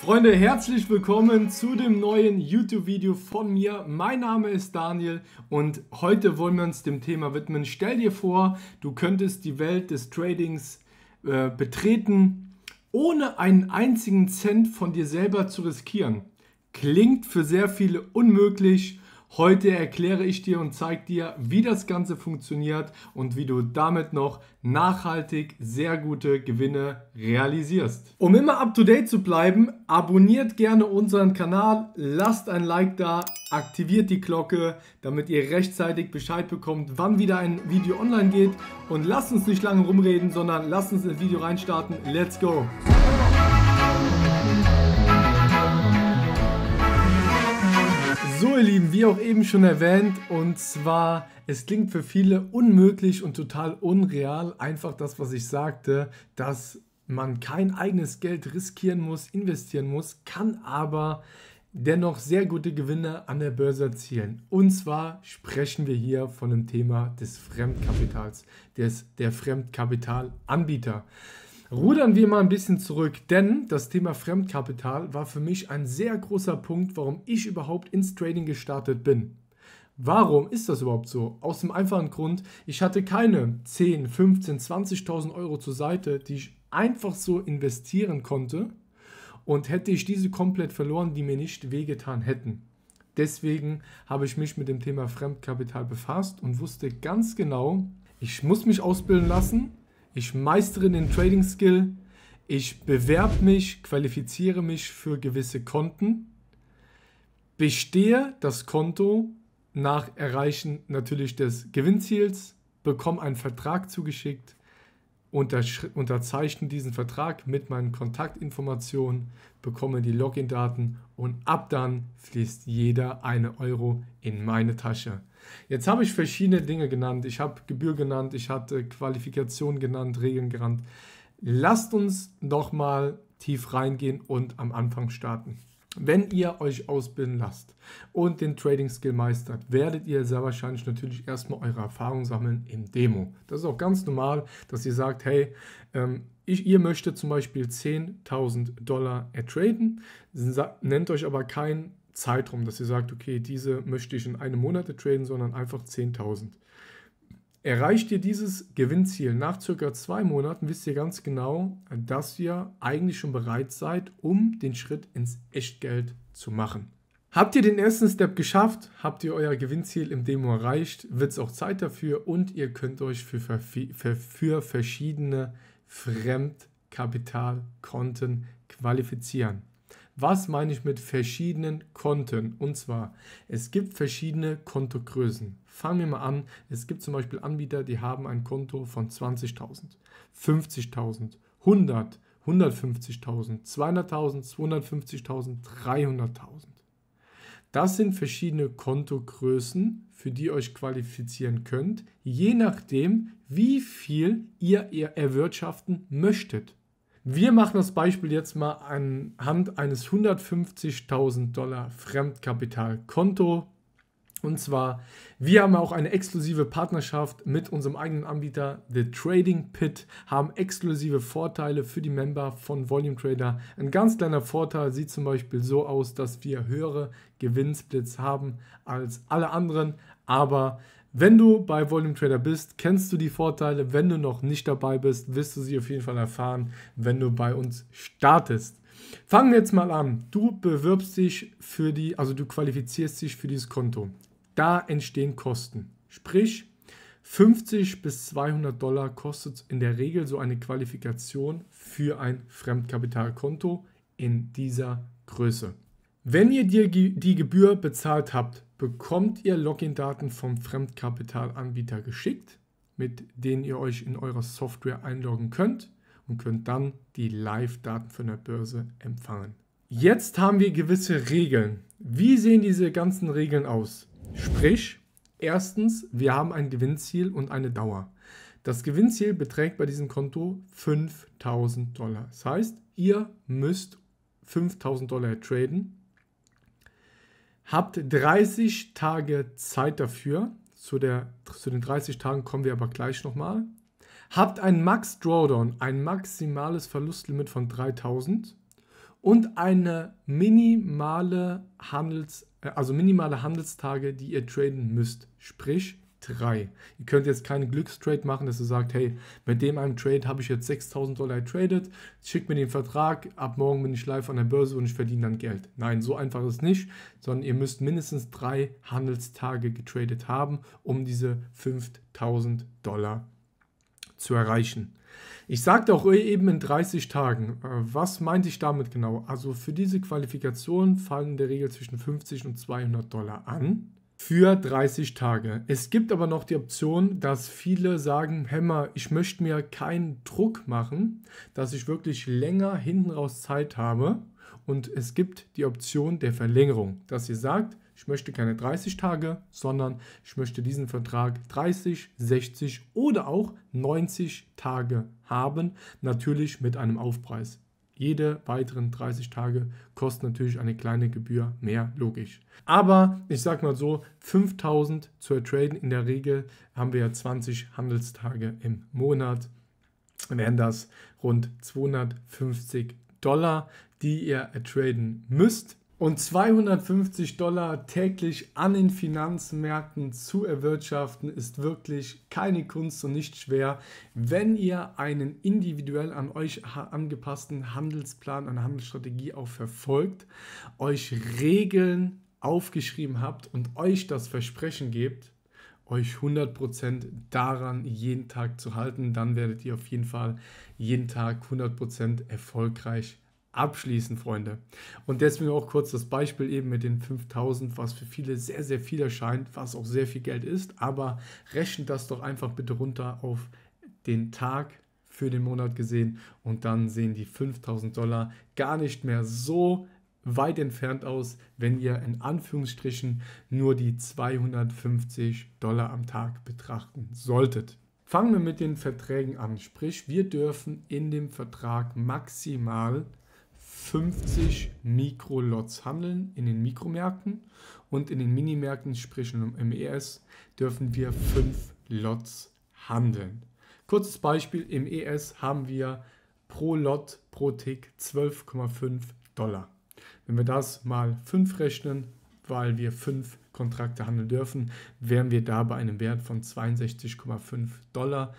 Freunde, herzlich willkommen zu dem neuen YouTube-Video von mir. Mein Name ist Daniel und heute wollen wir uns dem Thema widmen. Stell dir vor, du könntest die Welt des Tradings äh, betreten, ohne einen einzigen Cent von dir selber zu riskieren. Klingt für sehr viele unmöglich Heute erkläre ich dir und zeige dir, wie das Ganze funktioniert und wie du damit noch nachhaltig sehr gute Gewinne realisierst. Um immer up-to-date zu bleiben, abonniert gerne unseren Kanal, lasst ein Like da, aktiviert die Glocke, damit ihr rechtzeitig Bescheid bekommt, wann wieder ein Video online geht. Und lasst uns nicht lange rumreden, sondern lasst uns ins Video reinstarten. Let's go! So ihr Lieben, wie auch eben schon erwähnt, und zwar, es klingt für viele unmöglich und total unreal, einfach das, was ich sagte, dass man kein eigenes Geld riskieren muss, investieren muss, kann aber dennoch sehr gute Gewinne an der Börse erzielen. Und zwar sprechen wir hier von dem Thema des Fremdkapitals, des, der Fremdkapitalanbieter. Rudern wir mal ein bisschen zurück, denn das Thema Fremdkapital war für mich ein sehr großer Punkt, warum ich überhaupt ins Trading gestartet bin. Warum ist das überhaupt so? Aus dem einfachen Grund, ich hatte keine 10, 15, 20.000 Euro zur Seite, die ich einfach so investieren konnte. Und hätte ich diese komplett verloren, die mir nicht wehgetan hätten. Deswegen habe ich mich mit dem Thema Fremdkapital befasst und wusste ganz genau, ich muss mich ausbilden lassen, ich meistere den Trading Skill, ich bewerbe mich, qualifiziere mich für gewisse Konten, bestehe das Konto nach Erreichen natürlich des Gewinnziels, bekomme einen Vertrag zugeschickt, unterzeichne diesen Vertrag mit meinen Kontaktinformationen, bekomme die Login-Daten und ab dann fließt jeder eine Euro in meine Tasche. Jetzt habe ich verschiedene Dinge genannt. Ich habe Gebühr genannt, ich hatte Qualifikation genannt, Regeln genannt. Lasst uns doch mal tief reingehen und am Anfang starten. Wenn ihr euch ausbilden lasst und den Trading Skill meistert, werdet ihr sehr wahrscheinlich natürlich erstmal eure Erfahrung sammeln im Demo. Das ist auch ganz normal, dass ihr sagt, hey, ähm, ich, ihr möchtet zum Beispiel 10.000 Dollar ertraden, nennt euch aber keinen Zeitraum, dass ihr sagt, okay, diese möchte ich in einem Monat traden, sondern einfach 10.000. Erreicht ihr dieses Gewinnziel nach circa zwei Monaten, wisst ihr ganz genau, dass ihr eigentlich schon bereit seid, um den Schritt ins Echtgeld zu machen. Habt ihr den ersten Step geschafft? Habt ihr euer Gewinnziel im Demo erreicht? Wird es auch Zeit dafür und ihr könnt euch für, für, für verschiedene Fremdkapitalkonten qualifizieren. Was meine ich mit verschiedenen Konten? Und zwar, es gibt verschiedene Kontogrößen. Fangen wir mal an. Es gibt zum Beispiel Anbieter, die haben ein Konto von 20.000, 50.000, 100, 150.000, 200.000, 250.000, 300.000. Das sind verschiedene Kontogrößen, für die ihr euch qualifizieren könnt, je nachdem, wie viel ihr erwirtschaften möchtet. Wir machen das Beispiel jetzt mal anhand eines 150.000 Dollar Fremdkapitalkonto. Und zwar, wir haben auch eine exklusive Partnerschaft mit unserem eigenen Anbieter The Trading Pit, haben exklusive Vorteile für die Member von Volume Trader. Ein ganz kleiner Vorteil sieht zum Beispiel so aus, dass wir höhere Gewinnsplits haben als alle anderen, aber wenn du bei Volume Trader bist, kennst du die Vorteile. Wenn du noch nicht dabei bist, wirst du sie auf jeden Fall erfahren, wenn du bei uns startest. Fangen wir jetzt mal an. Du bewirbst dich für die, also du qualifizierst dich für dieses Konto. Da entstehen Kosten. Sprich, 50 bis 200 Dollar kostet in der Regel so eine Qualifikation für ein Fremdkapitalkonto in dieser Größe. Wenn ihr dir die Gebühr bezahlt habt, bekommt ihr Login-Daten vom Fremdkapitalanbieter geschickt, mit denen ihr euch in eurer Software einloggen könnt und könnt dann die Live-Daten von der Börse empfangen. Jetzt haben wir gewisse Regeln. Wie sehen diese ganzen Regeln aus? Sprich, erstens, wir haben ein Gewinnziel und eine Dauer. Das Gewinnziel beträgt bei diesem Konto 5000 Dollar. Das heißt, ihr müsst 5000 Dollar traden Habt 30 Tage Zeit dafür. Zu, der, zu den 30 Tagen kommen wir aber gleich nochmal. Habt ein Max Drawdown, ein maximales Verlustlimit von 3000 und eine minimale Handels, äh, also minimale Handelstage, die ihr traden müsst. Sprich, 3. Ihr könnt jetzt keinen Glückstrade machen, dass ihr sagt, hey, mit dem einem Trade habe ich jetzt 6000 Dollar getradet, schickt mir den Vertrag, ab morgen bin ich live an der Börse und ich verdiene dann Geld. Nein, so einfach ist es nicht, sondern ihr müsst mindestens drei Handelstage getradet haben, um diese 5000 Dollar zu erreichen. Ich sagte auch eben in 30 Tagen. Äh, was meinte ich damit genau? Also für diese Qualifikation fallen in der Regel zwischen 50 und 200 Dollar an für 30 Tage. Es gibt aber noch die Option, dass viele sagen, Hämmer, ich möchte mir keinen Druck machen, dass ich wirklich länger hinten raus Zeit habe. Und es gibt die Option der Verlängerung, dass ihr sagt, ich möchte keine 30 Tage, sondern ich möchte diesen Vertrag 30, 60 oder auch 90 Tage haben, natürlich mit einem Aufpreis. Jede weiteren 30 Tage kostet natürlich eine kleine Gebühr mehr, logisch. Aber ich sag mal so, 5000 zu ertraden, in der Regel haben wir ja 20 Handelstage im Monat, wären das rund 250 Dollar, die ihr ertraden müsst und 250 Dollar täglich an den Finanzmärkten zu erwirtschaften, ist wirklich keine Kunst und nicht schwer. Wenn ihr einen individuell an euch angepassten Handelsplan, eine Handelsstrategie auch verfolgt, euch Regeln aufgeschrieben habt und euch das Versprechen gebt, euch 100% daran jeden Tag zu halten, dann werdet ihr auf jeden Fall jeden Tag 100% erfolgreich abschließen, Freunde. Und deswegen auch kurz das Beispiel eben mit den 5000, was für viele sehr, sehr viel erscheint, was auch sehr viel Geld ist, aber rechnet das doch einfach bitte runter auf den Tag für den Monat gesehen und dann sehen die 5000 Dollar gar nicht mehr so weit entfernt aus, wenn ihr in Anführungsstrichen nur die 250 Dollar am Tag betrachten solltet. Fangen wir mit den Verträgen an. Sprich, wir dürfen in dem Vertrag maximal 50 Mikrolots handeln in den Mikromärkten und in den Minimärkten, sprich im MES, dürfen wir 5 Lots handeln. Kurzes Beispiel, im ES haben wir pro Lot, pro Tick 12,5 Dollar. Wenn wir das mal 5 rechnen, weil wir 5 Kontrakte handeln dürfen, wären wir da bei einem Wert von 62,5 Dollar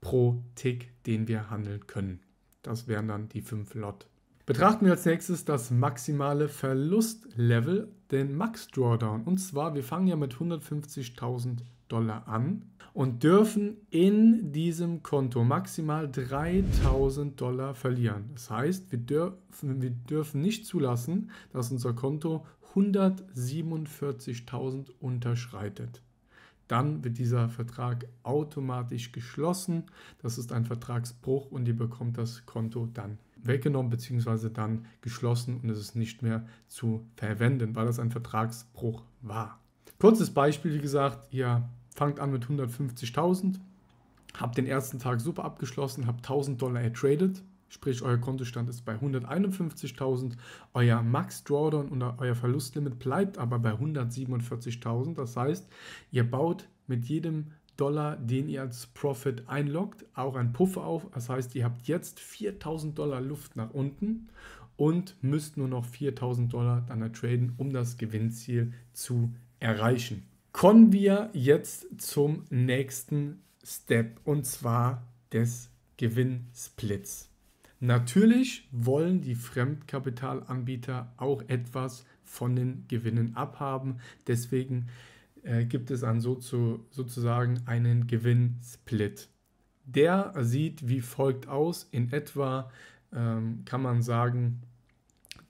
pro Tick, den wir handeln können. Das wären dann die 5 Lot. Betrachten wir als nächstes das maximale Verlustlevel, den Max Drawdown. Und zwar, wir fangen ja mit 150.000 Dollar an und dürfen in diesem Konto maximal 3000 Dollar verlieren. Das heißt, wir dürfen, wir dürfen nicht zulassen, dass unser Konto 147.000 unterschreitet dann wird dieser Vertrag automatisch geschlossen. Das ist ein Vertragsbruch und ihr bekommt das Konto dann weggenommen bzw. dann geschlossen und es ist nicht mehr zu verwenden, weil das ein Vertragsbruch war. Kurzes Beispiel, wie gesagt, ihr fangt an mit 150.000, habt den ersten Tag super abgeschlossen, habt 1000 Dollar ertradet, sprich euer Kontostand ist bei 151.000, euer Max Drawdown und euer Verlustlimit bleibt aber bei 147.000. Das heißt, ihr baut mit jedem Dollar, den ihr als Profit einloggt, auch ein Puffer auf. Das heißt, ihr habt jetzt 4000 Dollar Luft nach unten und müsst nur noch 4000 Dollar dann traden, um das Gewinnziel zu erreichen. Kommen wir jetzt zum nächsten Step und zwar des Gewinnsplits. Natürlich wollen die Fremdkapitalanbieter auch etwas von den Gewinnen abhaben. Deswegen äh, gibt es dann so zu, sozusagen einen Gewinnsplit. Der sieht wie folgt aus. In etwa ähm, kann man sagen,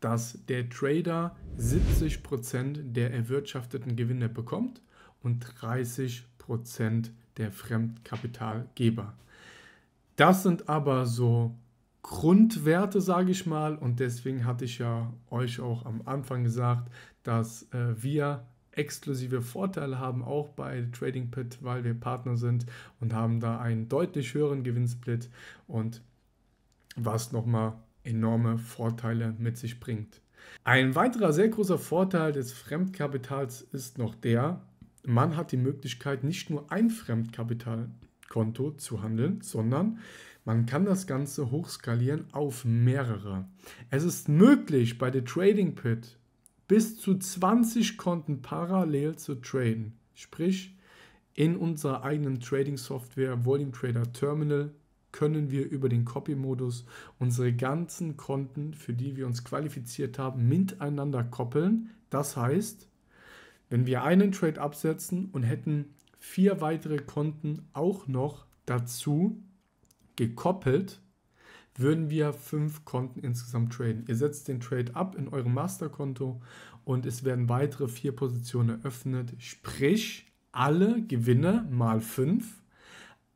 dass der Trader 70% der erwirtschafteten Gewinne bekommt und 30% der Fremdkapitalgeber. Das sind aber so Grundwerte, sage ich mal, und deswegen hatte ich ja euch auch am Anfang gesagt, dass äh, wir exklusive Vorteile haben, auch bei Trading Pit, weil wir Partner sind und haben da einen deutlich höheren Gewinnsplit und was nochmal enorme Vorteile mit sich bringt. Ein weiterer sehr großer Vorteil des Fremdkapitals ist noch der, man hat die Möglichkeit, nicht nur ein Fremdkapitalkonto zu handeln, sondern man kann das Ganze hochskalieren auf mehrere. Es ist möglich, bei der Trading Pit bis zu 20 Konten parallel zu traden. Sprich, in unserer eigenen Trading-Software Volume Trader Terminal können wir über den Copy-Modus unsere ganzen Konten, für die wir uns qualifiziert haben, miteinander koppeln. Das heißt, wenn wir einen Trade absetzen und hätten vier weitere Konten auch noch dazu gekoppelt, würden wir fünf Konten insgesamt traden. Ihr setzt den Trade ab in eurem Masterkonto und es werden weitere vier Positionen eröffnet, sprich alle Gewinne mal fünf,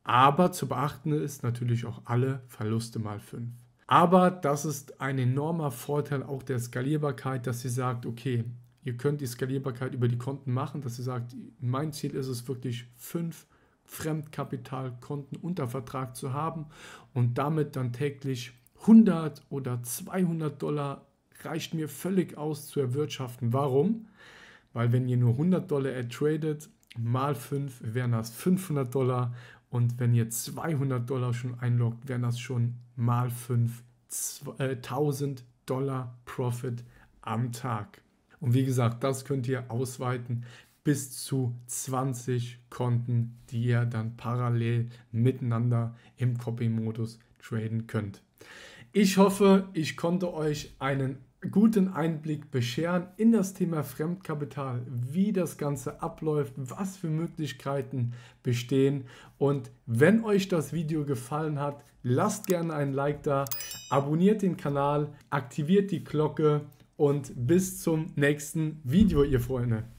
aber zu beachten ist natürlich auch alle Verluste mal fünf. Aber das ist ein enormer Vorteil auch der Skalierbarkeit, dass sie sagt, okay, ihr könnt die Skalierbarkeit über die Konten machen, dass sie sagt, mein Ziel ist es wirklich fünf Fremdkapitalkonten unter Vertrag zu haben und damit dann täglich 100 oder 200 Dollar reicht mir völlig aus zu erwirtschaften. Warum? Weil wenn ihr nur 100 Dollar ertradet, mal 5 wären das 500 Dollar und wenn ihr 200 Dollar schon einloggt, wären das schon mal 5 1000 äh, Dollar Profit am Tag. Und wie gesagt, das könnt ihr ausweiten bis zu 20 Konten, die ihr dann parallel miteinander im Copy-Modus traden könnt. Ich hoffe, ich konnte euch einen guten Einblick bescheren in das Thema Fremdkapital, wie das Ganze abläuft, was für Möglichkeiten bestehen. Und wenn euch das Video gefallen hat, lasst gerne ein Like da, abonniert den Kanal, aktiviert die Glocke und bis zum nächsten Video, ihr Freunde.